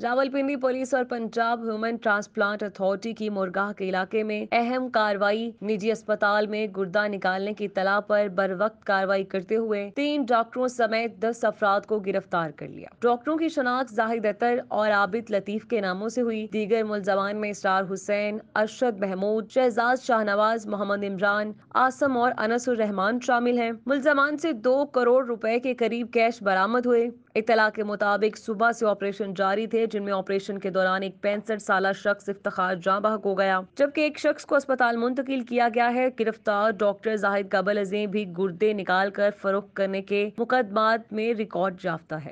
Rawalpindi police और Punjab human transplant authority की मुरगाह के इलाके में अहम कार्रवाई निजी अस्पताल में गुर्दा निकालने की तला पर बर वक्त कार्रवाई करते हुए तीन डॉक्टरों समेत दस अफराद को गिरफ्तार कर लिया डॉक्टरों की शनाख्त जाहिद अतर और आबिद लतीफ के नामों से हुई दीगर मुलजमान में इसरार हुसैन अरशद महमूद शहजाद शाहनवाज मोहम्मद इमरान आसम और रहमान शामिल है मुलजमान से दो करोड़ रुपए के करीब कैश बरामद हुए इतला के मुताबिक सुबह से ऑपरेशन जारी थे थे जिनमें ऑपरेशन के दौरान एक पैंसठ साल शख्स इफ्तार बहक हो गया जबकि एक शख्स को अस्पताल मुंतकिल किया गया है गिरफ्तार डॉक्टर जाहिद काबल अजीम भी गुर्दे निकाल कर फरोख करने के मुकदमात में रिकॉर्ड जाफ्ता है